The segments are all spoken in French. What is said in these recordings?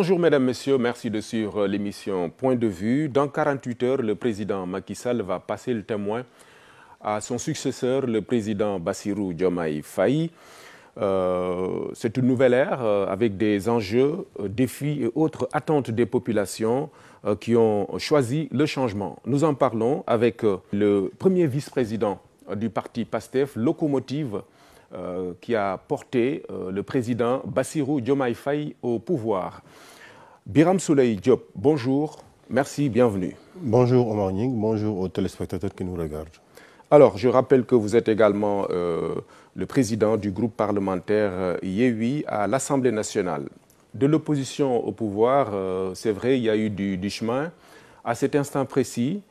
Bonjour mesdames, messieurs, merci de suivre l'émission Point de vue. Dans 48 heures, le président Macky Sall va passer le témoin à son successeur, le président Bassirou Diomaye Faye. Euh, c'est une nouvelle ère euh, avec des enjeux, euh, défis et autres attentes des populations qui ont choisi le changement. Nous en parlons avec le premier vice-président du parti PASTEF, locomotive euh, qui a porté euh, le président Bassirou Diomaye au pouvoir. Biram Souley Diop, bonjour, merci, bienvenue. Bonjour Omar Nying, bonjour aux téléspectateurs qui nous regardent. Alors, je rappelle que vous êtes également euh, le président du groupe parlementaire Yehui à l'Assemblée nationale. De l'opposition au pouvoir, c'est vrai, il y a eu du, chemin. À cet instant précis,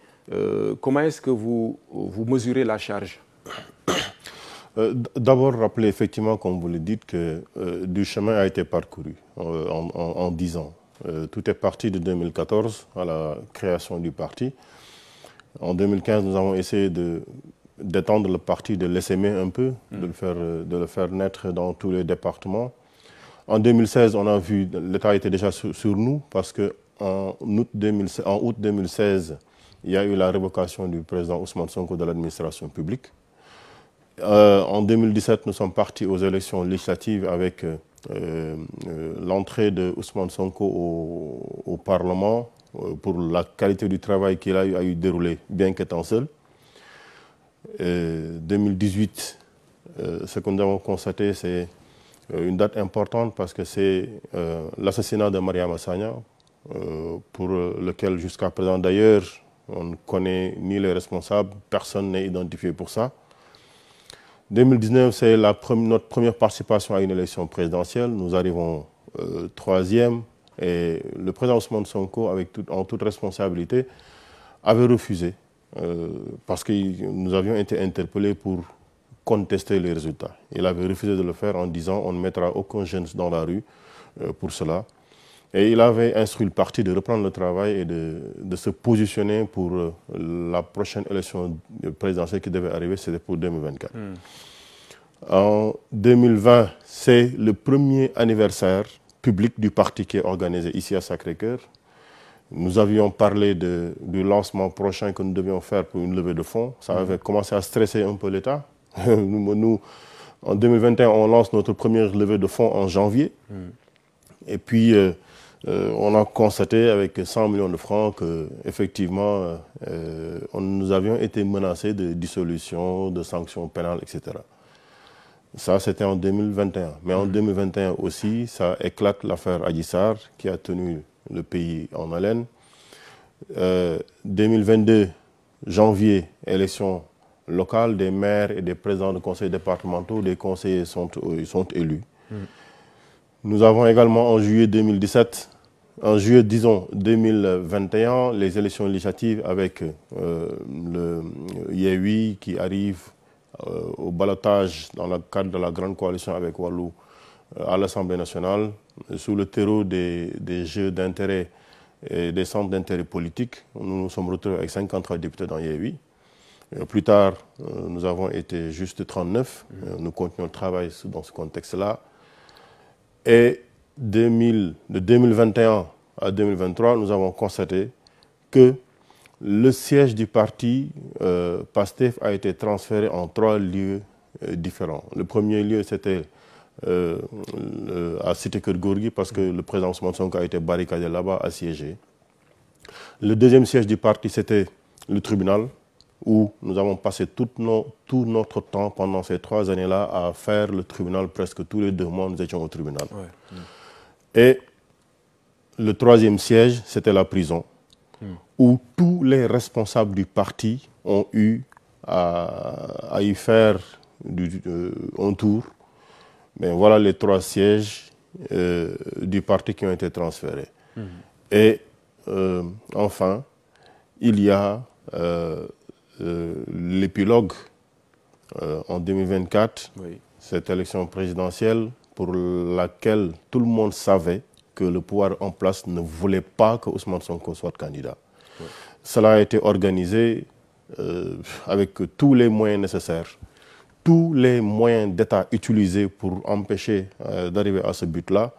comment est-ce que vous, vous mesurez la charge euh, d'abord, rappeler effectivement, comme vous le dites, que euh, du chemin a été parcouru euh, en dix ans. tout est parti de 2014 à la création du parti. En 2015, nous avons essayé d'étendre le parti, de l'essaimer un peu, mm. de, le faire, naître dans tous les départements. En 2016, on a vu, l'État était déjà sur, nous, parce qu'en août 2016, il y a eu la révocation du président Ousmane Sonko de l'administration publique. Euh, en 2017, nous sommes partis aux élections législatives avec euh, euh, l'entrée de Ousmane Sonko au, Parlement pour la qualité du travail qu'il a, a, eu déroulé, bien qu'étant seul. 2018, ce que nous avons constaté, c'est une date importante parce que c'est l'assassinat de Maria Massagna, pour lequel jusqu'à présent d'ailleurs, on ne connaît ni les responsables, personne n'est identifié pour ça. 2019, c'est notre première participation à une élection présidentielle. Nous arrivons euh, troisième et le président Ousmane Sonko, avec en toute responsabilité, avait refusé euh, parce que nous avions été interpellés pour contester les résultats. Il avait refusé de le faire en disant on ne mettra aucun jeune dans la rue euh, pour cela. Et il avait instruit le parti de reprendre le travail et de, de se positionner pour euh, la prochaine élection présidentielle qui devait arriver, c'était pour 2024. Hmm. En 2020, c'est le premier anniversaire public du parti qui est organisé ici à Sacré-Cœur. Nous avions parlé de, du lancement prochain que nous devions faire pour une levée de fonds. Ça hmm. avait commencé à stresser un peu l'État. nous, en 2021, on lance notre première levée de fonds en janvier. Hmm. Et puis, euh, euh, on a constaté avec 100 millions de francs que effectivement euh, nous avions été menacés de dissolution, de sanctions pénales, etc. Ça, c'était en 2021. Mais en 2021 mmh. aussi, ça éclate l'affaire Agissar qui a tenu le pays en haleine. 2022, euh, janvier, élection locale des maires et des présidents de conseils départementaux, des conseillers sont, élus. Mmh. Nous avons également en juillet 2017 en juillet, disons, 2021, les élections législatives avec euh, le IEUI qui arrive euh, au balotage dans le cadre de la grande coalition avec Wallou euh, à l'Assemblée nationale, sous le terreau des, jeux d'intérêt et des centres d'intérêt politique. Nous nous sommes retrouvés avec 53 députés dans IEUI. Plus tard, nous avons été juste 39. Nous continuons le travail dans ce contexte-là. Et de 2021 à 2023, nous avons constaté que le siège du parti euh, PASTEF a été transféré en trois lieux euh, différents. Le premier lieu, c'était euh, euh, à Cité Kurgourgi, parce que le président Ousmane a été barricadé là-bas, assiégé. Le deuxième siège du parti, c'était le tribunal, où nous avons passé tout, tout notre temps pendant ces trois années-là à faire le tribunal presque tous les deux mois, nous étions au tribunal. Et le troisième siège, c'était la prison, où tous les responsables du parti ont eu à, y faire euh, un tour. Mais voilà les trois sièges euh, du parti qui ont été transférés. Mhm. Et euh, enfin, il y a l'épilogue en 2024, cette élection présidentielle pour laquelle tout le monde savait que le pouvoir en place ne voulait pas que Ousmane Sonko soit candidat. Cela a été organisé euh, avec tous les moyens nécessaires, tous les moyens d'État utilisés pour empêcher euh, d'arriver à ce but-là.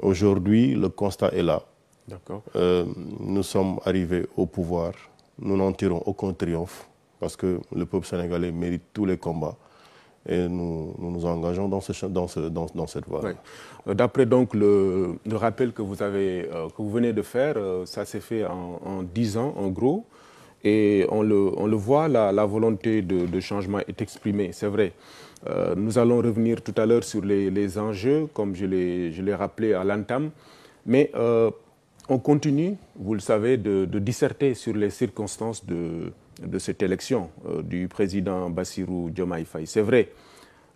Aujourd'hui, le constat est là. Euh, nous sommes arrivés au pouvoir. Nous n'en tirons aucun triomphe parce que le peuple sénégalais mérite tous les combats et nous nous, engageons dans, ce, dans, dans, cette voie. Euh, d'après donc le, rappel que vous, avez, euh, que vous venez de faire, euh, ça s'est fait en, dix 10 ans en gros. Et on le, voit, la, volonté de, changement est exprimée, c'est vrai. nous allons revenir tout à l'heure sur les, enjeux, comme je l'ai rappelé à l'entame. Mais on continue, vous le savez, de, de disserter sur les circonstances de, de cette élection euh, du président Bassirou Diomaye C'est vrai,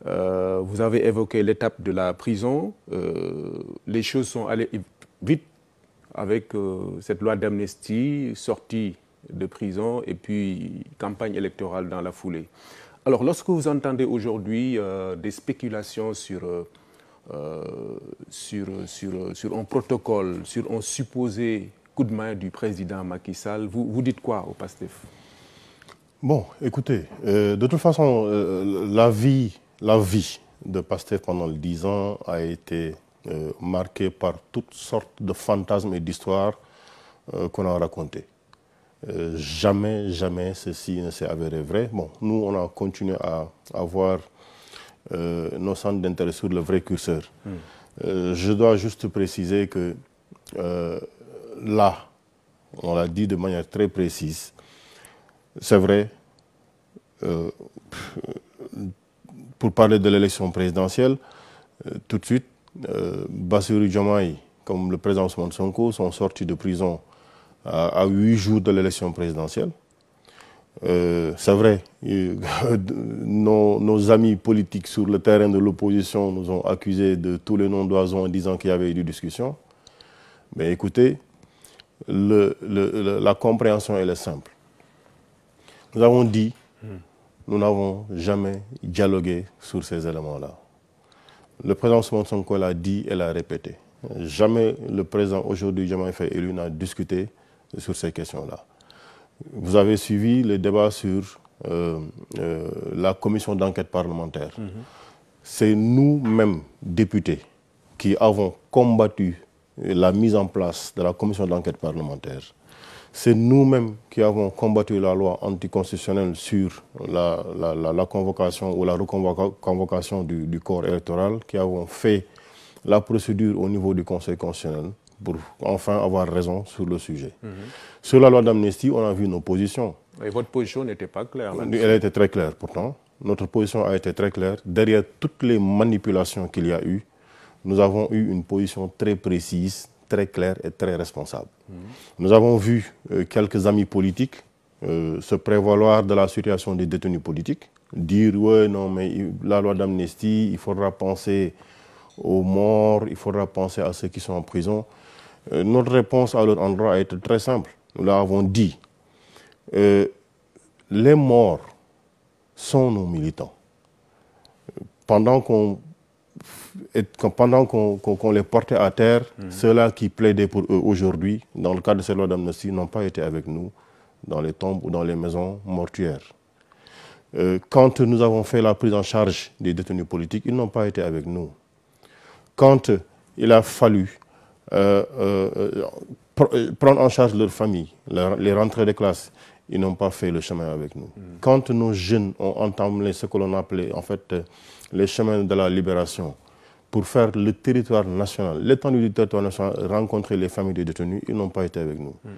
euh, vous avez évoqué l'étape de la prison. Euh, les choses sont allées vite avec cette loi d'amnistie, sortie de prison et puis campagne électorale dans la foulée. Alors, lorsque vous entendez aujourd'hui des spéculations sur, sur, sur, sur un protocole, sur un supposé coup de main du président Macky Sall, vous, vous dites quoi au PASTEF Bon, écoutez, euh, de toute façon, euh, la vie, la vie de Pasteur pendant dix ans a été euh, marquée par toutes sortes de fantasmes et d'histoires qu'on a racontées. jamais, jamais ceci ne s'est avéré vrai. Bon, nous, on a continué à avoir nos centres d'intérêt sur le vrai curseur. Hmm. je dois juste préciser que là, on l'a dit de manière très précise, c'est vrai, euh, pour parler de l'élection présidentielle, euh, tout de suite, euh, Bassirou comme le président Ousmane Sonko, sont sortis de prison à huit jours de l'élection présidentielle. Euh, c'est vrai, nos, amis politiques sur le terrain de l'opposition nous ont accusés de tous les noms d'oiseaux en disant qu'il y avait eu des discussions. Mais écoutez, la compréhension, est simple nous avons dit, nous n'avons jamais dialogué sur ces éléments-là. Le président Ousmane l'a dit et l'a répété. Jamais le président aujourd'hui, jamais fait élu, n'a discuté sur ces questions-là. Vous avez suivi le débat sur euh, euh, la commission d'enquête parlementaire. Mhm. C'est nous-mêmes, députés, qui avons combattu la mise en place de la commission d'enquête parlementaire c'est nous-mêmes qui avons combattu la loi anticonstitutionnelle sur la, convocation ou la reconvocation du, corps électoral, qui avons fait la procédure au niveau du Conseil constitutionnel pour enfin avoir raison sur le sujet. Mhm. Sur la loi d'amnistie, on a vu nos positions. Et votre position n'était pas claire. Hein. Elle était très claire pourtant. Notre position a été très claire. Derrière toutes les manipulations qu'il y a eu, nous avons eu une position très précise très clair et très responsable. Nous avons vu euh, quelques amis politiques euh, se prévaloir de la situation des détenus politiques, dire ouais non mais la loi d'amnistie, il faudra penser aux morts, il faudra penser à ceux qui sont en prison. Euh, notre réponse à leur endroit a été très simple. Nous leur avons dit, les morts sont nos militants. Pendant qu'on pendant qu'on les portait à terre, mhm. ceux-là qui plaidaient pour eux aujourd'hui, dans le cadre de ces lois d'amnistie, n'ont pas été avec nous dans les tombes ou dans les maisons mortuaires. Euh, quand nous avons fait la prise en charge des détenus politiques, ils n'ont pas été avec nous. Quand il a fallu euh, euh, prendre en charge leur famille, les rentrées de classe, ils n'ont pas fait le chemin avec nous. Mhm. Quand nos jeunes ont entamé ce que l'on appelait en fait les chemins de la libération, pour faire le territoire national, l'étendue du territoire national, rencontrer les familles des détenus, ils n'ont pas été avec nous. Mm.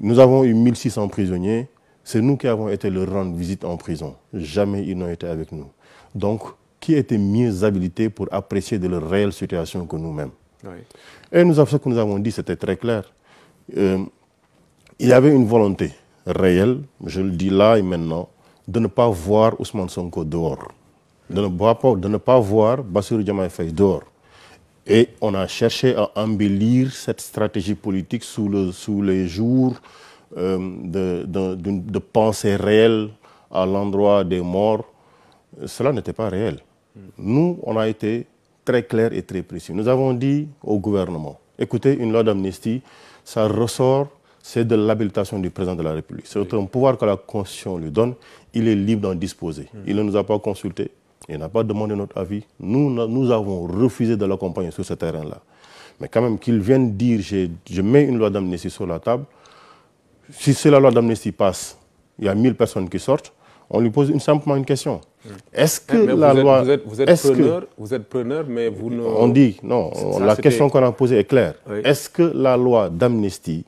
Nous avons eu 1600 prisonniers, c'est nous qui avons été leur rendre visite en prison. Jamais ils n'ont été avec nous. Donc, qui était mieux habilité pour apprécier de leur réelle situation que nous-mêmes Et nous, ce que nous avons dit, c'était très clair. Euh, il y avait une volonté réelle, je le dis là et maintenant, de ne pas voir Ousmane Sonko dehors de ne, pas, voir Bassirou sur Faye dehors. Et on a cherché à embellir cette stratégie politique sous, le, sous les jours euh, de, pensée réelle à l'endroit des morts. Cela n'était pas réel. Nous, on a été très clair et très précis. Nous avons dit au gouvernement, écoutez, une loi d'amnistie, ça ressort, c'est de l'habilitation du président de la République. C'est un pouvoir que la Constitution lui donne. Il est libre d'en disposer. Mmh. Il ne nous a pas consultés. Il n'a pas demandé notre avis. Nous, nous avons refusé de l'accompagner sur ce terrain-là. Mais quand même, qu'il vienne dire je, mets une loi d'amnistie sur la table. Si c'est la loi d'amnistie passe, il y a 1000 personnes qui sortent. On lui pose simplement une question. Mm. Est-ce que la vous loi. Êtes, vous, êtes, preneur, que, vous êtes, preneur, mais vous ne. On dit, non, la question qu'on a posée est claire. Est-ce que la loi d'amnistie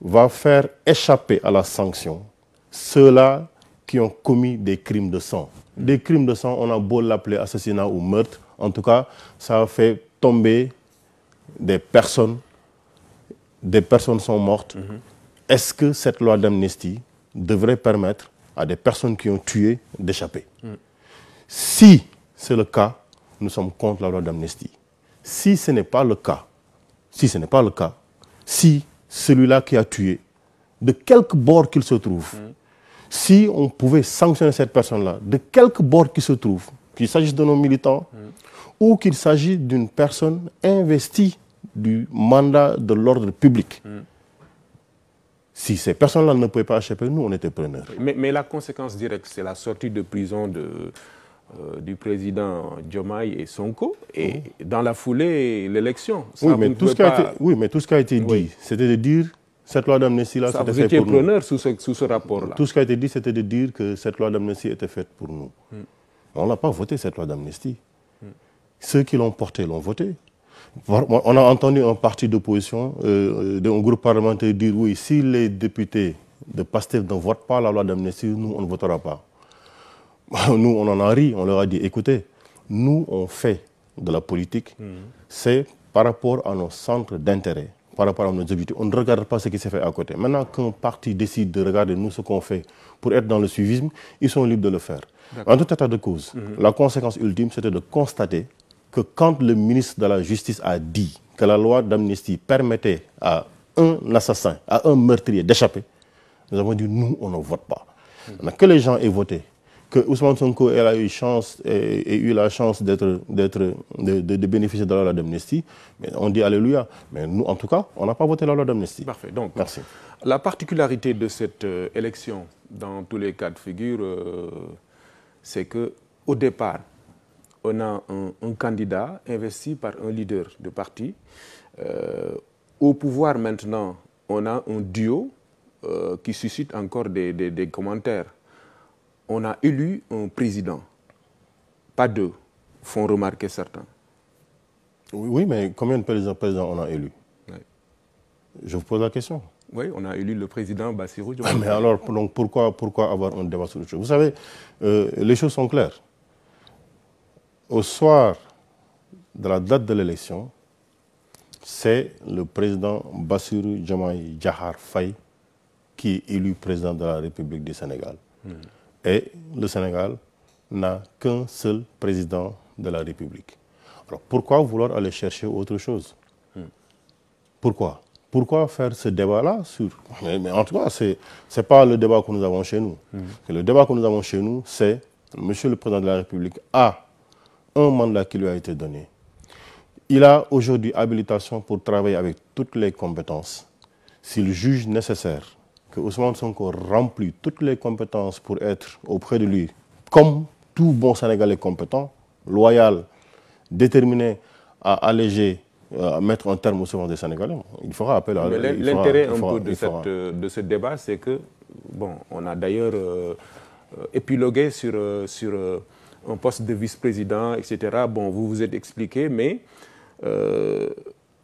va faire échapper à la sanction ceux-là qui ont commis des crimes de sang. Des crimes de sang, on a beau l'appeler assassinat ou meurtre, en tout cas, ça a fait tomber des personnes. Des personnes sont mortes. Mhm. Est-ce que cette loi d'amnistie devrait permettre à des personnes qui ont tué d'échapper mhm. Si c'est le cas, nous sommes contre la loi d'amnistie. Si ce n'est pas le cas, si ce n'est pas le cas, si celui-là qui a tué, de quelque bord qu'il se trouve, mhm si on pouvait sanctionner cette personne-là, de quelque bord qu'il se trouvent, qu'il s'agisse de nos militants ou qu'il s'agisse d'une personne investie du mandat de l'ordre public. Si ces personnes-là ne pouvaient pas acheter, nous, on était preneurs. Mais, la conséquence directe, c'est la sortie de prison euh, du président Diomaye et Sonko, et dans la foulée, l'élection. Oui, mais tout ce qui a été, dit, c'était de dire cette loi d'amnistie-là, c'était fait pour nous. Vous étiez preneur sous ce, rapport-là. Tout ce qui a été dit, c'était de dire que cette loi d'amnistie était faite pour nous. Hmm. On n'a pas voté cette loi d'amnistie. Ceux qui l'ont portée l'ont voté. On a entendu un parti d'opposition, euh, euh, un groupe parlementaire dire oui, si les députés de PASTEF ne votent pas la loi d'amnistie, nous, on ne votera pas. Nous, on en a ri, on leur a dit, écoutez, nous, on fait de la politique, hmm. c'est par rapport à nos centres d'intérêt par rapport à nos objectifs. On ne regarde pas ce qui s'est fait à côté. Maintenant qu'un parti décide de regarder nous ce qu'on fait pour être dans le suivisme, ils sont libres de le faire. En tout état de cause, mhm. la conséquence ultime, c'était de constater que quand le ministre de la Justice a dit que la loi d'amnistie permettait à un assassin, à un meurtrier d'échapper, nous avons dit, nous, on ne vote pas. Mm Que les gens aient voté, que Ousmane Sonko elle a eu chance et, eu la chance d'être d'être de, bénéficier de la loi d'amnistie. Mais on dit alléluia. Mais nous, en tout cas, on n'a pas voté la loi d'amnistie. Parfait. Donc, La particularité de cette euh, élection, dans tous les cas de figure, euh, c'est que au départ, on a un, candidat investi par un leader de parti. Euh, au pouvoir maintenant, on a un duo qui suscite encore des commentaires on a élu un président, pas deux, font remarquer certains. Oui, mais combien de présidents on a élu Je vous pose la question. Oui, on a élu le président Bassirou. Ah, mais alors, donc, pourquoi, pourquoi avoir un débat sur le sujet Vous savez, euh, les choses sont claires. Au soir de la date de l'élection, c'est le président Bassirou Djamaï Djahar Faye qui est élu président de la République du Sénégal. Hmm. Et le Sénégal n'a qu'un seul président de la République. Alors pourquoi vouloir aller chercher autre chose hmm. Pourquoi Pourquoi faire ce débat-là sur... Mais, en tout cas, ce n'est pas le débat que nous avons chez nous. Hmm. Le débat que nous avons chez nous, c'est Monsieur le Président de la République a un mandat qui lui a été donné. Il a aujourd'hui habilitation pour travailler avec toutes les compétences s'il juge nécessaire que Ousmane Sonko remplit toutes les compétences pour être auprès de lui, comme tout bon Sénégalais compétent, loyal, déterminé à alléger, euh, à mettre un terme au souvent des Sénégalais. Il faudra appel à L'intérêt un peu de, euh, de, ce débat, c'est que, bon, on a d'ailleurs euh, épilogué sur, sur un poste de vice-président, etc. Bon, vous vous êtes expliqué, mais.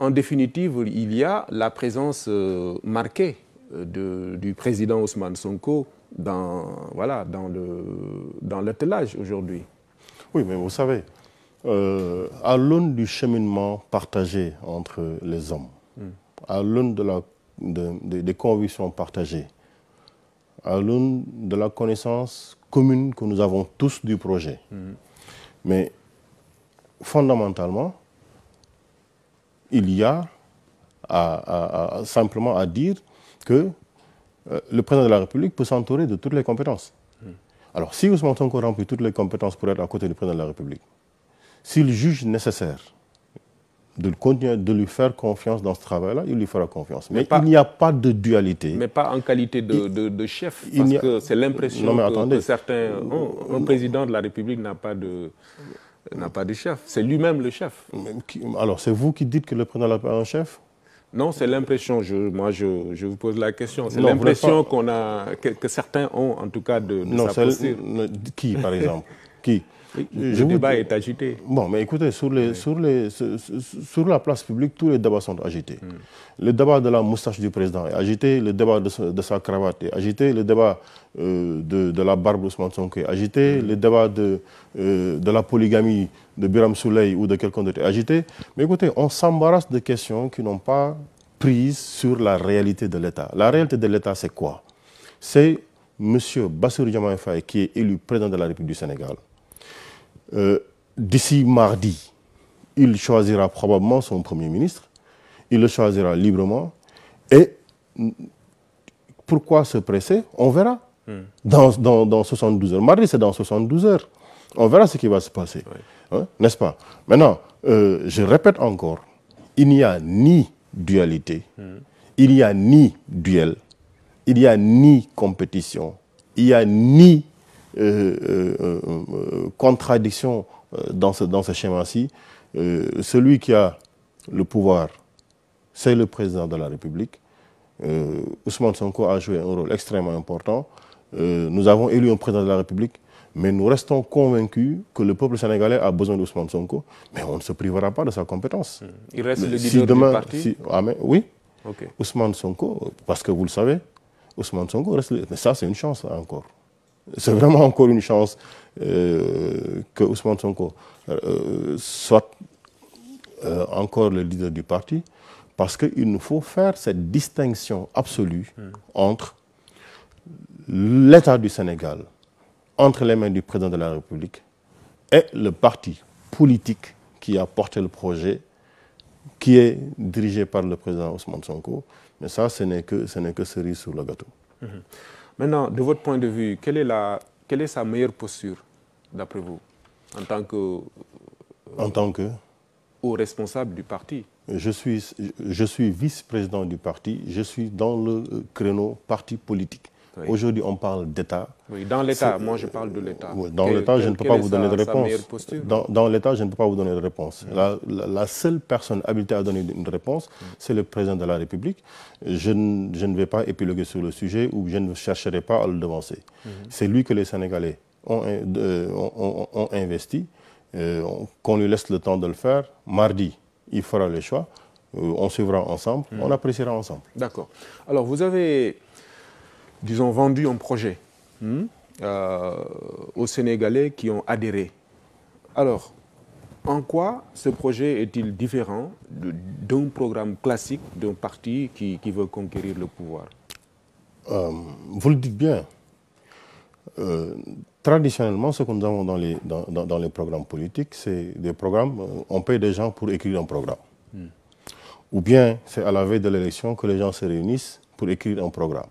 en définitive, il y a la présence marquée euh, du président Ousmane Sonko dans, voilà, dans, le, dans l'attelage aujourd'hui. Oui, mais vous savez, euh, à l'aune du cheminement partagé entre les hommes, hmm. à l'aune de la, de, des convictions partagées, à l'aune de la connaissance commune que nous avons tous du projet, hmm. mais fondamentalement, il y a simplement à dire que euh, le président de la République peut s'entourer de toutes les compétences. Hmm. Alors, si Ousmane Sonko remplit toutes les compétences pour être à côté du président de la République, s'il juge nécessaire de, de lui faire confiance dans ce travail-là, il lui fera confiance. Mais, il n'y a pas de dualité. Mais pas en qualité de, chef, parce que c'est l'impression que, certains Un président de la République n'a pas de n'a pas de chef. C'est lui-même le chef. Alors, c'est vous qui dites que le président n'a pas un chef non, c'est l'impression. Je, moi, je, vous pose la question. C'est l'impression qu'on a, que, certains ont, en tout cas, de, de Qui, par exemple Qui le débat est agité. Bon, mais écoutez, sur, la place publique, tous les débats sont agités. Hmm. Le débat de la moustache du président est agité, le débat de, sa, cravate est agité, le débat euh, de, la barbe Ousmane Sonko est agité, hmm. le débat euh, de, la polygamie de Biram Souley ou de quelqu'un d'autre est agité. Mais écoutez, on s'embarrasse de questions qui n'ont pas prise sur la réalité de l'État. La réalité de l'État, c'est quoi C'est M. Bassir Diomaye qui est élu président de la République du Sénégal. Euh, d'ici mardi, il choisira probablement son Premier ministre, il le choisira librement, et pourquoi se presser On verra. Hmm. Dans, dans, 72 heures. Mardi, c'est dans 72 heures. On verra ce qui va se passer. Hein, n'est-ce pas Maintenant, euh, je répète encore, il n'y a ni dualité, hmm. il n'y a ni duel, il n'y a ni compétition, il n'y a ni euh, euh, euh, contradiction dans ce, dans ce schéma-ci. celui qui a le pouvoir, c'est le président de la République. Ousmane Sonko a joué un rôle extrêmement important. nous avons élu un président de la République mais nous restons convaincus que le peuple sénégalais a besoin d'Ousmane Sonko, mais on ne se privera pas de sa compétence. Hmm. Il reste le leader demain, du parti ah, Oui, Ousmane Sonko, parce que vous le savez, Ousmane Sonko reste... Mais ça, c'est une chance encore c'est vraiment encore une chance euh, que Ousmane Sonko euh, soit euh, encore le leader du parti, parce qu'il nous faut faire cette distinction absolue hmm. entre l'État du Sénégal, entre les mains du président de la République, et le parti politique qui a porté le projet, qui est dirigé par le président Ousmane Sonko. Mais ça, ce n'est que, que cerise sur le gâteau. Hmm. Maintenant, de votre point de vue, quelle est, la, quelle est sa meilleure posture, d'après vous, en tant que... Euh, en tant que Au responsable du parti Je suis, je suis vice-président du parti, je suis dans le euh, créneau parti politique. Aujourd'hui, on parle d'État. Oui, dans l'État, moi je parle de l'État. Dans l'État, je, ne peux pas vous donner de réponse. Dans, l'État, je ne peux pas vous donner de réponse. La, seule personne habilitée à donner une réponse, mm. c'est le président de la République. Je, ne vais pas épiloguer sur le sujet ou je ne chercherai pas à le devancer. Mm-hmm. C'est lui que les Sénégalais ont, investi, euh, qu'on lui laisse le temps de le faire. Mardi, il fera le choix. Euh, on suivra ensemble, mm. on appréciera ensemble. D'accord. Alors, vous avez disons, vendu un projet hmm, euh, aux Sénégalais qui ont adhéré. Alors, en quoi ce projet est-il différent d'un programme classique d'un parti qui, veut conquérir le pouvoir euh, Vous le dites bien. Euh, traditionnellement, ce que nous avons dans les, dans, les programmes politiques, c'est des programmes, on paye des gens pour écrire un programme. Hmm. Ou bien c'est à la veille de l'élection que les gens se réunissent pour écrire un programme.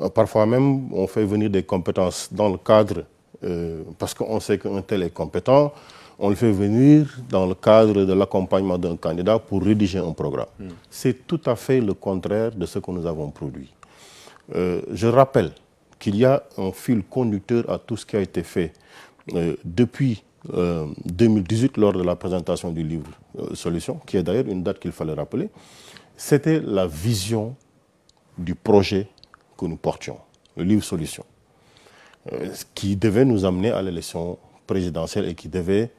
Euh, parfois même, on fait venir des compétences dans le cadre, euh, parce qu'on sait qu'un tel est compétent, on le fait venir dans le cadre de l'accompagnement d'un candidat pour rédiger un programme. Hmm. C'est tout à fait le contraire de ce que nous avons produit. Euh, je rappelle qu'il y a un fil conducteur à tout ce qui a été fait depuis 2018 lors de la présentation du livre Solution, qui est d'ailleurs une date qu'il fallait rappeler. C'était la vision du projet que nous portions, le livre Solution, euh, qui devait nous amener à l'élection présidentielle et qui devait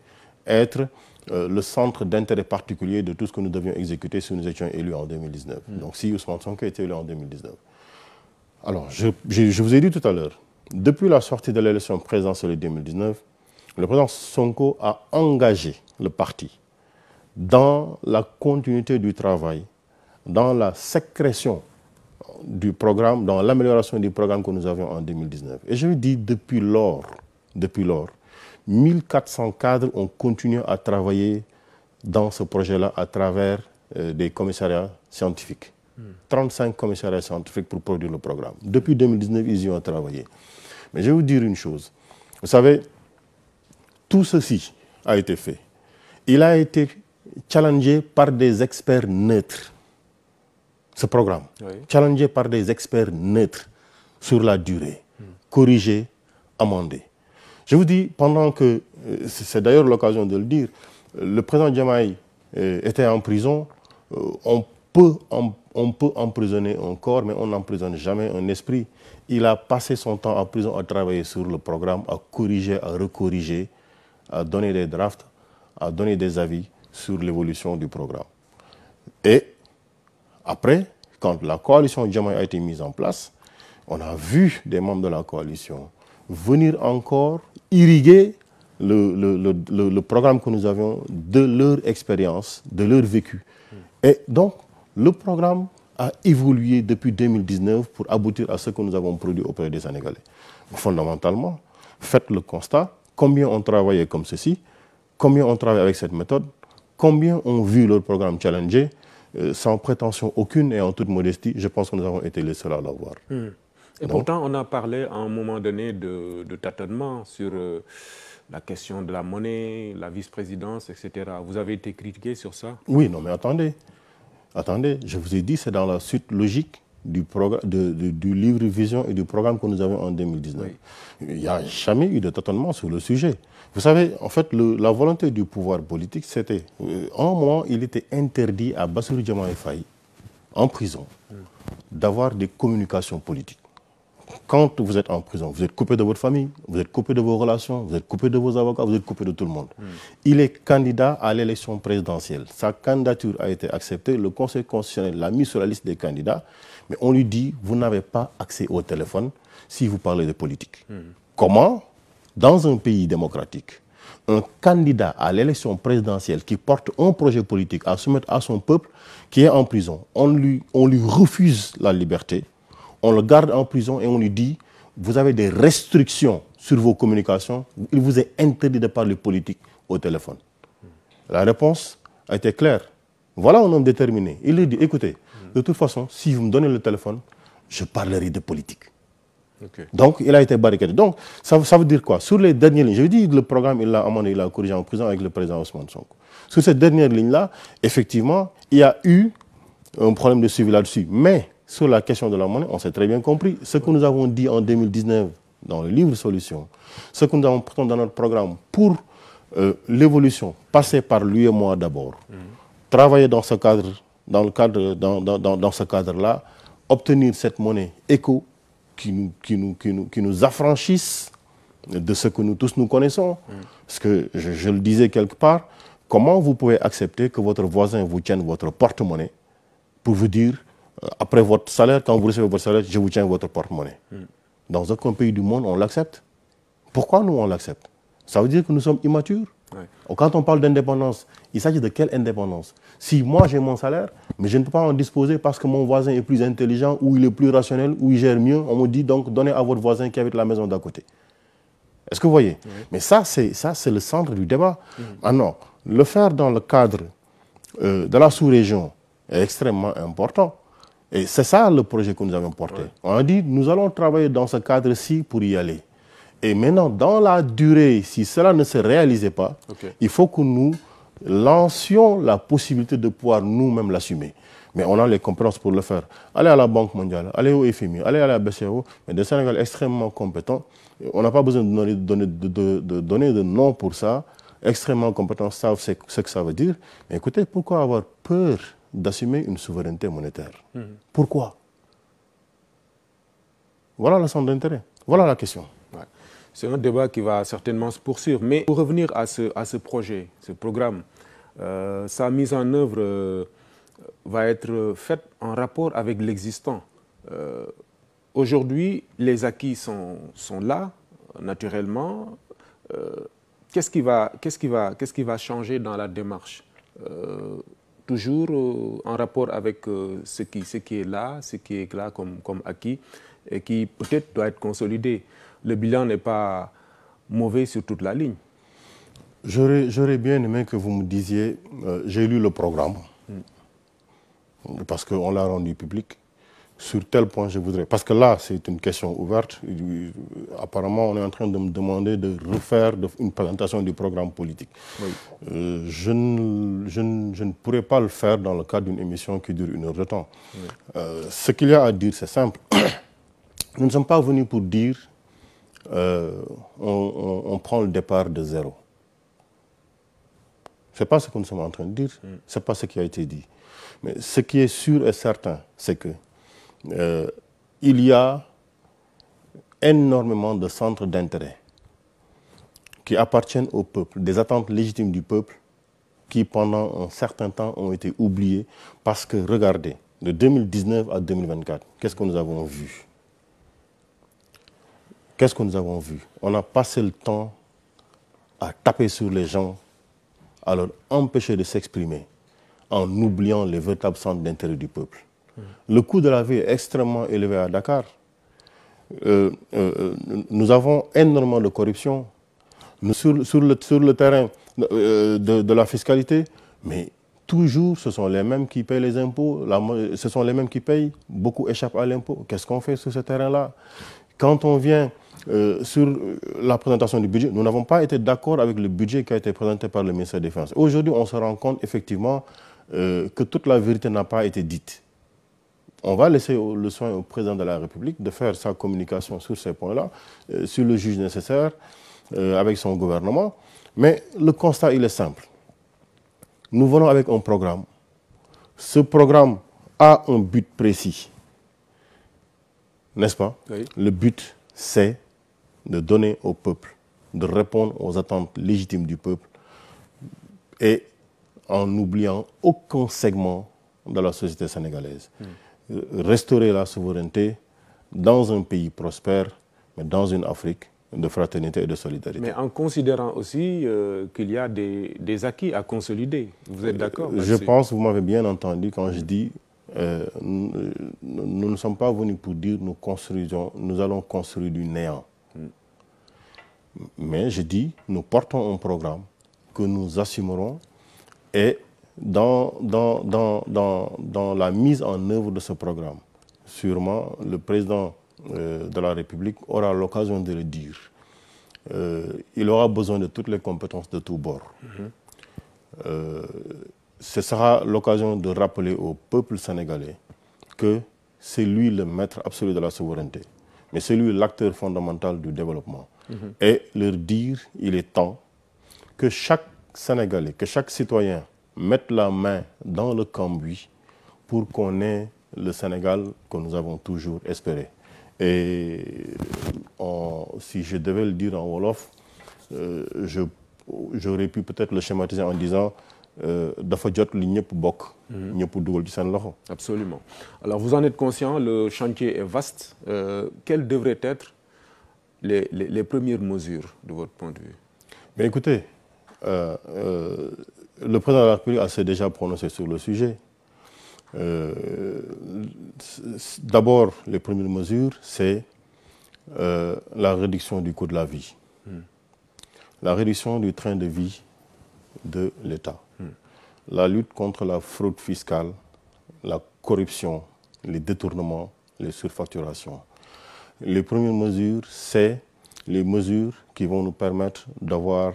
être euh, le centre d'intérêt particulier de tout ce que nous devions exécuter si nous étions élus en 2019. Hmm. Donc si Ousmane Sonko était élu en 2019. Alors, je, vous ai dit tout à l'heure, depuis la sortie de l'élection présidentielle de 2019, le président Sonko a engagé le parti dans la continuité du travail, dans la sécrétion du programme, dans l'amélioration du programme que nous avions en 2019. Et je vous dis depuis lors, depuis lors, 1400 cadres ont continué à travailler dans ce projet-là à travers euh, des commissariats scientifiques. 35 hmm. commissariats scientifiques pour produire le programme. Depuis 2019, ils y ont travaillé. Mais je vais vous dire une chose. Vous savez, tout ceci a été fait. Il a été challengé par des experts neutres ce programme, challengé par des experts neutres sur la durée, corrigé, amendé. Je vous dis, pendant que, euh, c'est d'ailleurs l'occasion de le dire, le président Jamaï euh, était en prison, euh, on peut, peut emprisonner un corps, mais on n'emprisonne jamais un esprit. Il a passé son temps en prison à travailler sur le programme, à corriger, à recorriger, à donner des drafts, à donner des avis sur l'évolution du programme. Et après, quand la coalition Jamaï a été mise en place, on a vu des membres de la coalition venir encore irriguer le, le programme que nous avions de leur expérience, de leur vécu. Et donc, le programme a évolué depuis 2019 pour aboutir à ce que nous avons produit auprès des Sénégalais. Fondamentalement, faites le constat, combien ont travaillé comme ceci, combien ont travaillé avec cette méthode, combien ont vu leur programme challenger, euh, sans prétention aucune et en toute modestie, je pense que nous avons été les seuls à l'avoir. Hmm. Et pourtant, on a parlé à un moment donné de, de tâtonnement sur euh, la question de la monnaie, la vice-présidence, etc. Vous avez été critiqué sur ça Oui, non, mais attendez. Attendez, je vous ai dit, c'est dans la suite logique du, du, livre Vision et du programme que nous avons en 2019. Il n'y a jamais eu de tâtonnement sur le sujet. Vous savez, en fait, la volonté du pouvoir politique, c'était, en euh, un moment, il était interdit à Bassirou Diamant Faye, en prison, d'avoir des communications politiques. Quand vous êtes en prison, vous êtes coupé de votre famille, vous êtes coupé de vos relations, vous êtes coupé de vos avocats, vous êtes coupé de tout le monde. Hmm. Il est candidat à l'élection présidentielle. Sa candidature a été acceptée, le Conseil constitutionnel l'a mis sur la liste des candidats, mais on lui dit, vous n'avez pas accès au téléphone si vous parlez de politique. Hmm. Comment dans un pays démocratique, un candidat à l'élection présidentielle qui porte un projet politique à soumettre à son peuple, qui est en prison, on lui, on lui refuse la liberté, on le garde en prison et on lui dit, vous avez des restrictions sur vos communications, il vous est interdit de parler politique au téléphone. La réponse a été claire. Voilà un homme déterminé. Il lui dit, écoutez, de toute façon, si vous me donnez le téléphone, je parlerai de politique. Donc, il a été barricadé. Donc, ça, veut dire quoi Sur les dernières lignes, je dis le programme, il l'a amené, il l'a corrigé en prison avec le président Osman Sonko. Sur ces dernières lignes là effectivement, il y a eu un problème de suivi là-dessus. Mais sur la question de la monnaie, on s'est très bien compris. Ce que nous avons dit en 2019 dans le livre Solution, ce que nous avons pourtant dans notre programme pour euh, l'évolution, passer par lui et moi d'abord, mhm. travailler dans ce cadre, dans le cadre, dans, dans, dans ce cadre-là, obtenir cette monnaie éco qui nous, affranchissent de ce que nous tous nous connaissons. Parce que, je, le disais quelque part, comment vous pouvez accepter que votre voisin vous tienne votre porte-monnaie pour vous dire, euh, après votre salaire, quand vous recevez votre salaire, je vous tiens votre porte-monnaie Dans aucun pays du monde, on l'accepte. Pourquoi nous, on l'accepte Ça veut dire que nous sommes immatures. Quand on parle d'indépendance, il s'agit de quelle indépendance si moi j'ai mon salaire, mais je ne peux pas en disposer parce que mon voisin est plus intelligent ou il est plus rationnel ou il gère mieux, on me dit donc donnez à votre voisin qui habite la maison d'à côté. Est-ce que vous voyez Mais ça, c'est ça, c'est le centre du débat. Mm. Ah non, le faire dans le cadre euh, de la sous-région est extrêmement important. Et c'est ça le projet que nous avons porté. On a dit, nous allons travailler dans ce cadre-ci pour y aller. Et maintenant, dans la durée, si cela ne se réalisait pas, il faut que nous lancions la possibilité de pouvoir nous-mêmes l'assumer. Mais on a les compétences pour le faire. Allez à la Banque mondiale, allez au FMI, allez à la BCEO, mais des Sénégal extrêmement compétents. On n'a pas besoin de donner de, nom pour ça. Extrêmement compétents savent ce, ce que ça veut dire. Mais écoutez, pourquoi avoir peur d'assumer une souveraineté monétaire mhm. Pourquoi Voilà la centre d'intérêt. Voilà la question c'est un débat qui va certainement se poursuivre. Mais pour revenir à ce, projet, ce programme, euh, sa mise en œuvre euh, va être faite en rapport avec l'existant. Euh, aujourd'hui, les acquis sont, là, naturellement. Qu'est-ce qui, va, changer dans la démarche Toujours en rapport avec ce, qui, est là, ce qui est là comme acquis et qui peut-être doit être consolidé le bilan n'est pas mauvais sur toute la ligne. J'aurais bien aimé que vous me disiez, euh, j'ai lu le programme, hmm. parce qu'on l'a rendu public. Sur tel point, je voudrais. Parce que là, c'est une question ouverte. Euh, apparemment, on est en train de me demander de refaire une présentation du programme politique. Euh, je, ne, je, ne, pourrais pas le faire dans le cadre d'une émission qui dure une heure de temps. ce qu'il y a à dire, c'est simple. Nous ne sommes pas venus pour dire euh, on, prend le départ de zéro. Ce n'est pas ce que nous sommes en train de dire, mm. ce n'est pas ce qui a été dit. Mais ce qui est sûr et certain, c'est que euh, il y a énormément de centres d'intérêt qui appartiennent au peuple, des attentes légitimes du peuple qui pendant un certain temps ont été oubliées parce que regardez, de 2019 à 2024, qu'est-ce que nous avons vu Qu'est-ce que nous avons vu On a passé le temps à taper sur les gens, à leur empêcher de s'exprimer, en oubliant les véritables centres d'intérêt du peuple. Hmm. Le coût de la vie est extrêmement élevé à Dakar. Euh, euh, euh, nous avons énormément de corruption sur, le, terrain de, la fiscalité, mais toujours ce sont les mêmes qui payent les impôts, ce sont les mêmes qui payent, beaucoup échappent à l'impôt. Qu'est-ce qu'on fait sur ce terrain-là quand on vient euh, sur la présentation du budget, nous n'avons pas été d'accord avec le budget qui a été présenté par le ministère de la Défense. Aujourd'hui, on se rend compte effectivement euh, que toute la vérité n'a pas été dite. On va laisser le soin au président de la République de faire sa communication sur ces points-là, euh, sur le juge nécessaire, avec son gouvernement. Mais le constat, il est simple. Nous venons avec un programme. Ce programme a un but précis n'est-ce pas Le but, c'est de donner au peuple, de répondre aux attentes légitimes du peuple et en n'oubliant aucun segment de la société sénégalaise. Hmm. Euh, restaurer la souveraineté dans un pays prospère, mais dans une Afrique de fraternité et de solidarité. Mais en considérant aussi euh, qu'il y a des, des, acquis à consolider. Vous êtes d'accord euh, Je pense, vous m'avez bien entendu quand je hmm. dis euh, nous ne sommes pas venus pour dire nous construisons, nous allons construire du néant. Mm. Mais je dis, nous portons un programme que nous assumerons et dans, dans, la mise en œuvre de ce programme, sûrement le président euh, de la République aura l'occasion de le dire. Euh, il aura besoin de toutes les compétences de tous bords. Mm-hmm ce sera l'occasion de rappeler au peuple sénégalais que c'est lui le maître absolu de la souveraineté, mais c'est lui l'acteur fondamental du développement. Mhm. Et leur dire, il est temps que chaque Sénégalais, que chaque citoyen mette la main dans le cambouis pour qu'on ait le Sénégal que nous avons toujours espéré. Et euh, si je devais le dire en Wolof, euh, j'aurais pu peut-être le schématiser en disant euh, mhm. absolument alors vous en êtes conscient le chantier est vaste euh, quelles devraient être les, premières mesures de votre point de vue. écoutez euh, le président de la République s'est déjà prononcé sur le sujet d'abord les premières mesures c'est la réduction du coût de la vie. Mhm. la réduction du train de vie de l'État la lutte contre la fraude fiscale, la corruption, les détournements, les surfacturations. Les premières mesures, c'est les mesures qui vont nous permettre d'avoir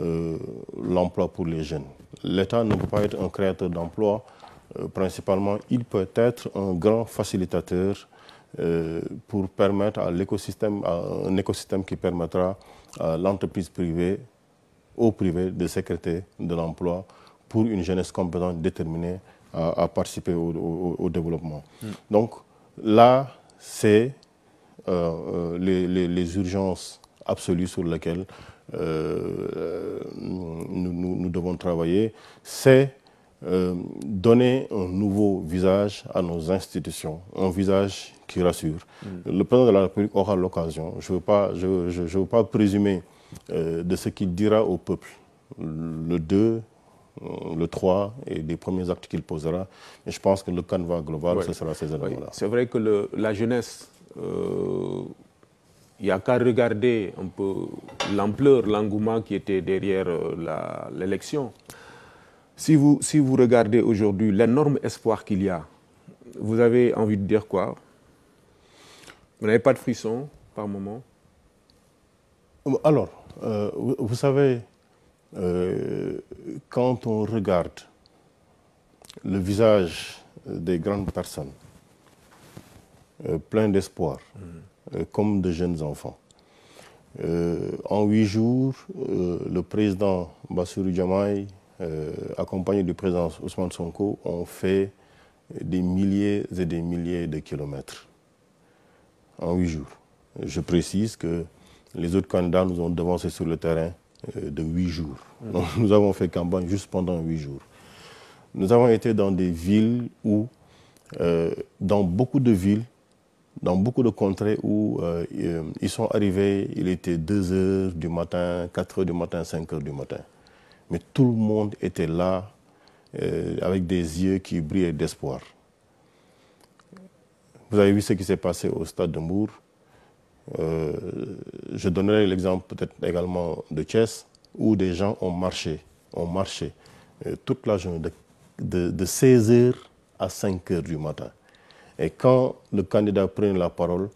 euh, l'emploi pour les jeunes. L'État ne peut pas être un créateur d'emploi. Euh, principalement, il peut être un grand facilitateur euh, pour permettre à l'écosystème, un écosystème qui permettra à l'entreprise privée, au privé, de sécréter de l'emploi pour une jeunesse compétente déterminée à, participer au, développement. Mm. Donc là, c'est euh, euh, les, urgences absolues sur lesquelles euh, nous, devons travailler. C'est donner un nouveau visage à nos institutions, un visage qui rassure. Mm. Le président de la République aura l'occasion, je ne veux, pas, je, veux pas présumer de ce qu'il dira au peuple le 2 euh, le 3 et des premiers actes qu'il posera. je pense que le canevas global, ce sera ces éléments-là. C'est vrai que la jeunesse, il euh, n'y a qu'à regarder un peu l'ampleur, l'engouement qui était derrière euh, l'élection. Si vous, si vous regardez aujourd'hui l'énorme espoir qu'il y a, vous avez envie de dire quoi Vous n'avez pas de frisson par moment Alors, vous savez, euh, quand on regarde le visage des grandes personnes, pleines euh, plein d'espoir, mm. euh, comme de jeunes enfants, en huit jours, le président Bassirou Rujamay accompagné du président Ousmane Sonko, ont fait des milliers et des milliers de kilomètres en huit jours. Je précise que les autres candidats nous ont devancés sur le terrain euh, de huit jours. Mm. nous avons fait campagne juste pendant huit jours. Nous avons été dans des villes où, euh, dans beaucoup de villes, dans beaucoup de contrées où euh, ils sont arrivés, il était 2 heures du matin, 4 heures du matin, 5 heures du matin. Mais tout le monde était là avec des yeux qui brillaient d'espoir. Vous avez vu ce qui s'est passé au stade de Mour. Euh, je donnerai l'exemple peut-être également de Thiès, où des gens ont marché, ont marché euh, toute la journée, de, de, 16h à 5h du matin. Et quand le candidat prenait la parole,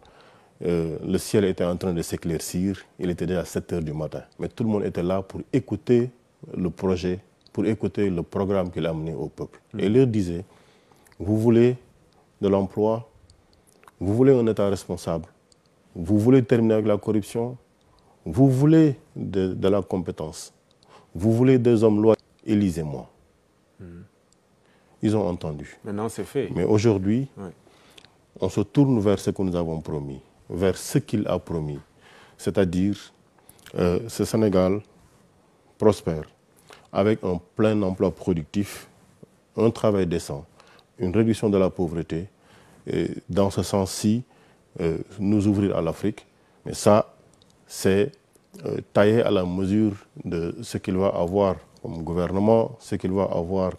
euh, le ciel était en train de s'éclaircir, il était déjà 7h du matin. Mais tout le monde était là pour écouter le projet, pour écouter le programme qu'il a au peuple. Mm. Et il leur disait, vous voulez de l'emploi, vous voulez un État responsable, vous voulez terminer avec la corruption Vous voulez de, la compétence Vous voulez des hommes loyaux Élisez-moi. Ils ont entendu. Maintenant, c'est fait. Mais aujourd'hui, on se tourne vers ce que nous avons promis, vers ce qu'il a promis. C'est-à-dire, euh, ce Sénégal prospère, avec un plein emploi productif, un travail décent, une réduction de la pauvreté. Et dans ce sens-ci, euh, nous ouvrir à l'Afrique. Mais ça, c'est euh, taillé à la mesure de ce qu'il va avoir comme gouvernement, ce qu'il va avoir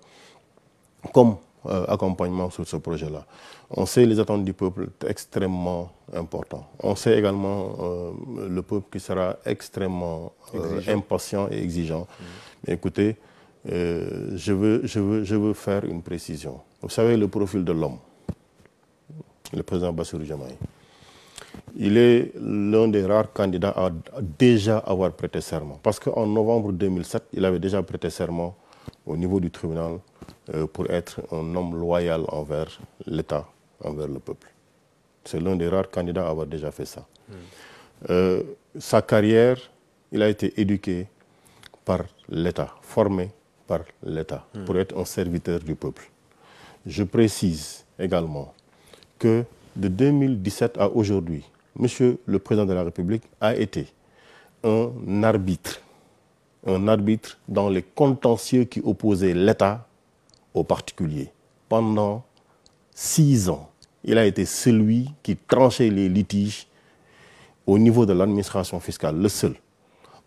comme euh, accompagnement sur ce projet-là. On sait les attentes du peuple extrêmement importantes. On sait également le peuple qui sera extrêmement impatient et exigeant. Mm. écoutez, je, veux, je, veux, je veux faire une précision. Vous savez le profil de l'homme, le président Bassirou Jamaï il est l'un des rares candidats à déjà avoir prêté serment. Parce qu'en novembre 2007, il avait déjà prêté serment au niveau du tribunal euh, pour être un homme loyal envers l'État, envers le peuple. C'est l'un des rares candidats à avoir déjà fait ça. Hmm. Euh, sa carrière, il a été éduqué par l'État, formé par l'État, hmm. pour être un serviteur du peuple. Je précise également que de 2017 à aujourd'hui, Monsieur le Président de la République a été un arbitre, un arbitre dans les contentieux qui opposaient l'État aux particuliers. Pendant six ans, il a été celui qui tranchait les litiges au niveau de l'administration fiscale, le seul,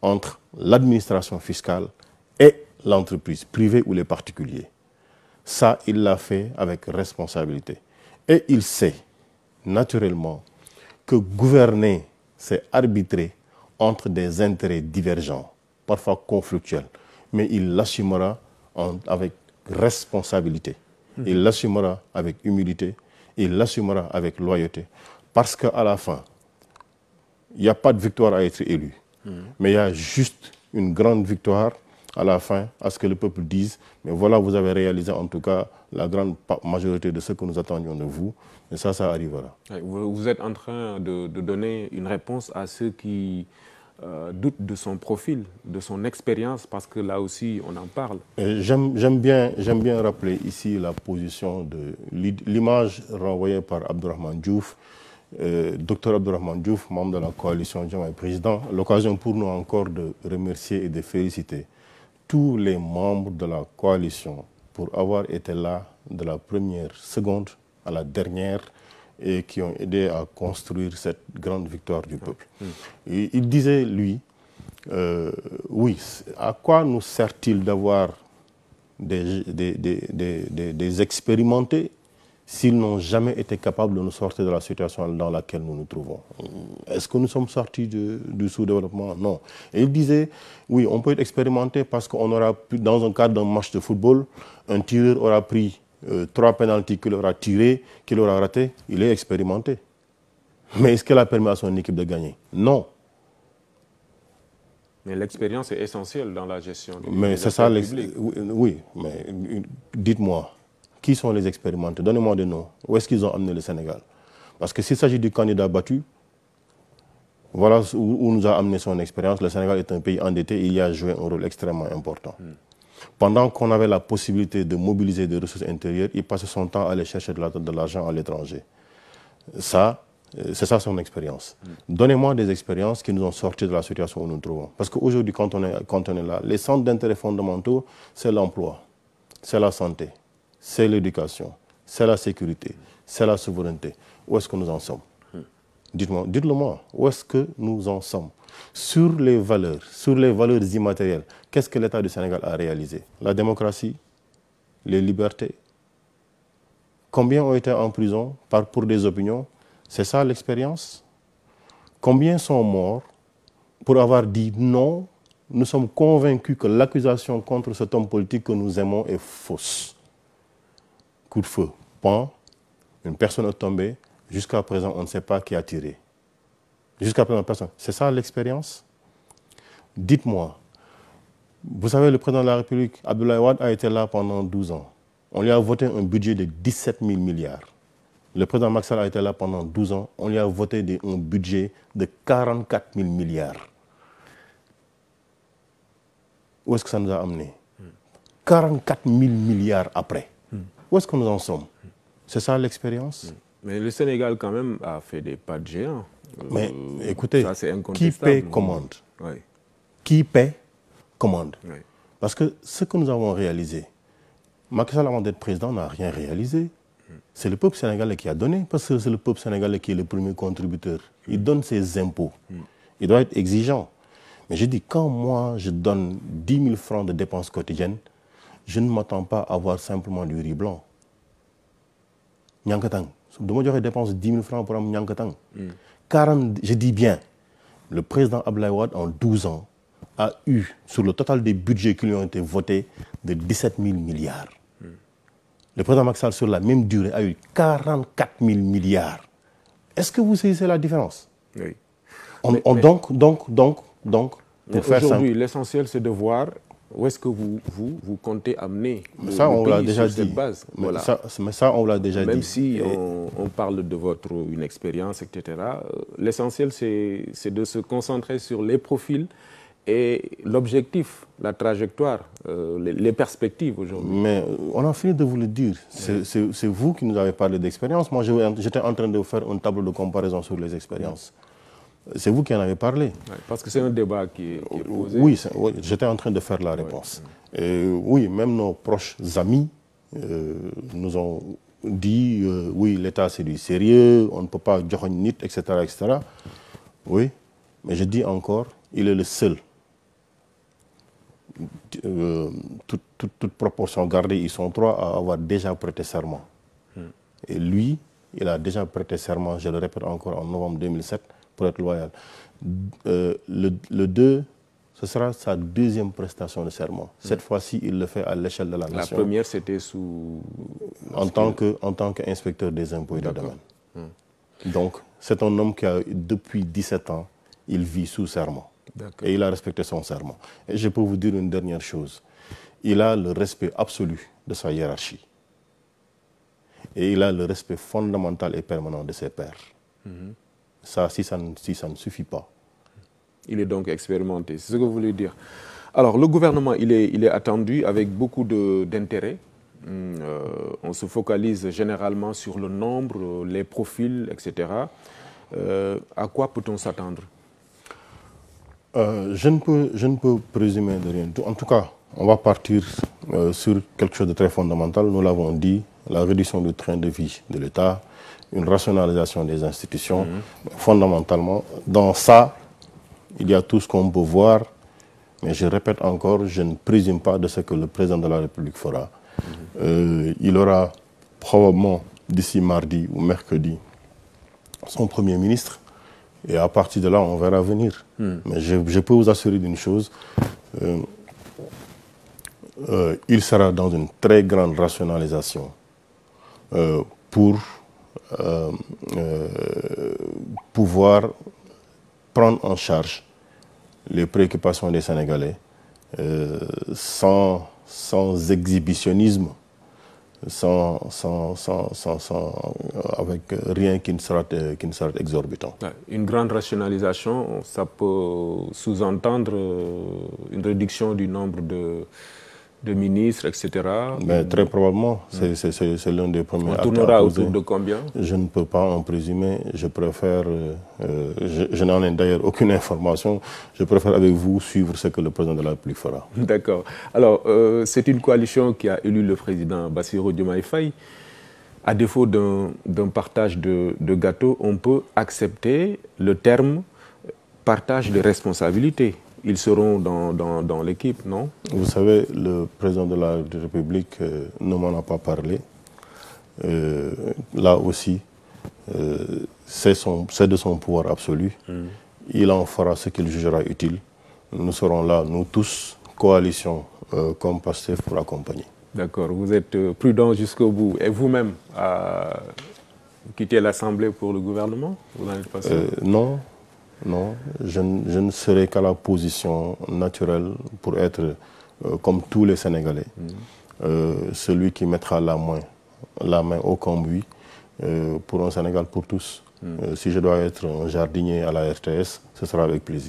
entre l'administration fiscale et l'entreprise privée ou les particuliers. Ça, il l'a fait avec responsabilité. Et il sait naturellement que gouverner, c'est arbitrer entre des intérêts divergents, parfois conflictuels, mais il l'assumera avec responsabilité, mhm. il l'assumera avec humilité, il l'assumera avec loyauté. Parce qu'à la fin, il n'y a pas de victoire à être élu, mhm. mais il y a juste une grande victoire à la fin à ce que le peuple dise, mais voilà, vous avez réalisé en tout cas la grande majorité de ce que nous attendions de vous, et ça, ça arrivera. Vous êtes en train de, donner une réponse à ceux qui euh, doutent de son profil, de son expérience, parce que là aussi, on en parle. J'aime bien, bien rappeler ici la position de l'image renvoyée par Abdourahman Diouf, euh, docteur Abdourahman Diouf, membre de la coalition Jean Président, l'occasion pour nous encore de remercier et de féliciter tous les membres de la coalition pour avoir été là de la première seconde à la dernière et qui ont aidé à construire cette grande victoire du peuple. il disait, lui, euh, oui, à quoi nous sert-il d'avoir des, expérimentés s'ils n'ont jamais été capables de nous sortir de la situation dans laquelle nous nous trouvons. Est-ce que nous sommes sortis du, sous-développement Non. Et il disait, oui, on peut être expérimenté parce qu'on aura pu, dans un cadre d'un match de football, un tireur aura pris euh, trois pénalties qu'il aura tiré, qu'il aura raté, il est expérimenté. Mais est-ce qu'elle a permis à son équipe de gagner Non. Mais l'expérience est essentielle dans la gestion du mais c'est ça, oui, mais dites-moi, qui sont les expérimentés Donnez-moi des noms. Où est-ce qu'ils ont amené le Sénégal Parce que s'il s'agit du candidat battu, voilà où, nous a amené son expérience. Le Sénégal est un pays endetté il y a joué un rôle extrêmement important. Hmm. Pendant qu'on avait la possibilité de mobiliser des ressources intérieures, il passait son temps à aller chercher de l'argent à l'étranger. Ça, euh, c'est ça son expérience. Hmm. Donnez-moi des expériences qui nous ont sortis de la situation où nous nous trouvons. Parce qu'aujourd'hui, quand, quand, on est là, les centres d'intérêt fondamentaux, c'est l'emploi, c'est la santé, c'est l'éducation, c'est la sécurité, c'est la souveraineté. Où est-ce que nous en sommes hmm. Dites-moi, dites-le moi, où est-ce que nous en sommes Sur les valeurs, sur les valeurs immatérielles, qu'est-ce que l'État du Sénégal a réalisé La démocratie, les libertés. Combien ont été en prison pour des opinions C'est ça l'expérience Combien sont morts pour avoir dit non Nous sommes convaincus que l'accusation contre cet homme politique que nous aimons est fausse coup de feu, pan, une personne est tombée, jusqu'à présent, on ne sait pas qui a tiré. Jusqu'à présent, personne. C'est ça l'expérience Dites-moi, vous savez, le président de la République, Abdoulaye a été là pendant 12 ans. On lui a voté un budget de 17 000 milliards. Le président Maxal a été là pendant 12 ans. On lui a voté un budget de 44 000 milliards. Où est-ce que ça nous a amené 44 000 milliards après. Où est-ce que nous en sommes C'est ça l'expérience mm. Mais le Sénégal, quand même, a fait des pas de géant. Euh, Mais écoutez, qui paie commande Qui paie commande Parce que ce que nous avons réalisé, Macky Sall, avant d'être président, n'a rien réalisé. Mm. C'est le peuple sénégalais qui a donné, parce que c'est le peuple sénégalais qui est le premier contributeur. Mm. Il donne ses impôts. Il doit être exigeant. Mais je dis, quand moi, je donne 10 000 francs de dépenses quotidiennes, je ne m'attends pas à avoir simplement du riz blanc. Nyangatang. Demain, j'aurais dépense 10 000 francs pour un Nyangatang. je dis bien, le président Ablaï en 12 ans, a eu, sur le total des budgets qui lui ont été votés, de 17 000 milliards. Le président Maxal, sur la même durée, a eu 44 000 milliards. Est-ce que vous saisissez la différence Oui. Donc, donc, donc, donc, pour faire ça... Aujourd'hui, l'essentiel, c'est de voir où est-ce que vous, vous, vous, comptez amener le, on déjà base mais, ça, ça, on l'a déjà Même dit. Même si on, parle de votre une expérience, etc., euh, l'essentiel, c'est de se concentrer sur les profils et l'objectif, la trajectoire, euh, les, perspectives aujourd'hui. Mais euh, on a fini de vous le dire. C'est vous qui nous avez parlé d'expérience. Moi, j'étais en train de vous faire une table de comparaison sur les expériences. C'est vous qui en avez parlé. parce que c'est un débat qui euh, posé. Oui, j'étais en train de faire la réponse. Oui, même nos proches amis euh, nous ont dit euh, oui, l'État c'est du sérieux, on ne peut pas dire etc., etc. Oui, mais je dis encore, il est le seul. toute, proportion gardée, ils sont trois à avoir déjà prêté serment. Hmm. Et lui, il a déjà prêté serment, je le répète encore, en novembre 2007, pour être loyal. Euh, le, 2, ce sera sa deuxième prestation de serment. Cette mm. fois-ci, il le fait à l'échelle de la nation. La première, c'était sous... En tant, que, en tant qu'inspecteur des impôts et des Donc, c'est un homme qui, a, depuis 17 ans, il vit sous serment. Et il a respecté son serment. Et je peux vous dire une dernière chose. Il a le respect absolu de sa hiérarchie. Et il a le respect fondamental et permanent de ses pères. Mm-hmm si, ça ne, suffit pas. Il est donc expérimenté, c'est ce que vous voulez dire. Alors, le gouvernement, il est, attendu avec beaucoup d'intérêt. Hum, euh, on se focalise généralement sur le nombre, les profils, etc. Euh, à quoi peut-on s'attendre euh, je, ne peux, je ne peux présumer de rien. En tout cas, on va partir sur quelque chose de très fondamental. Nous l'avons dit, la réduction du train de vie de l'État, une rationalisation des institutions. Fondamentalement, dans ça, il y a tout ce qu'on peut voir, mais je répète encore, je ne présume pas de ce que le président de la République fera. Euh, il aura probablement d'ici mardi ou mercredi son Premier ministre, et à partir de là, on verra venir. Hmm. Mais je, peux vous assurer d'une chose, euh, euh, il sera dans une très grande rationalisation pour euh, euh, pouvoir prendre en charge les préoccupations des Sénégalais euh, sans, sans exhibitionnisme, sans, sans, sans, avec rien qui ne sera, qui ne sera exorbitant. Une grande rationalisation, ça peut sous-entendre une réduction du nombre de de ministres, etc. Mais très probablement, c'est l'un des premiers. On tournera autour de combien Je ne peux pas en présumer. Je préfère, euh, euh, je, n'en ai d'ailleurs aucune information. Je préfère avec vous suivre ce que le président de la République fera. D'accord. Alors, euh, c'est une coalition qui a élu le président Bassiro Diomaye Faye. À défaut d'un partage de, de gâteau, on peut accepter le terme partage de responsabilité ils seront dans, l'équipe, non Vous savez, le président de la République euh, ne m'en a pas parlé. Euh, là aussi, euh, c'est de son pouvoir absolu. Mm. Il en fera ce qu'il jugera utile. Nous serons là, nous tous, coalition comme PASTEF, pour accompagner. D'accord, vous êtes prudent jusqu'au bout. Et vous-même, quittez l'Assemblée pour le gouvernement Vous pas Non, non, je, ne serai qu'à la position naturelle pour être, euh, comme tous les Sénégalais, mm. euh, celui qui mettra la main, la main au cambouis euh, pour un Sénégal pour tous. Mm. si je dois être un jardinier à la RTS, ce sera avec plaisir.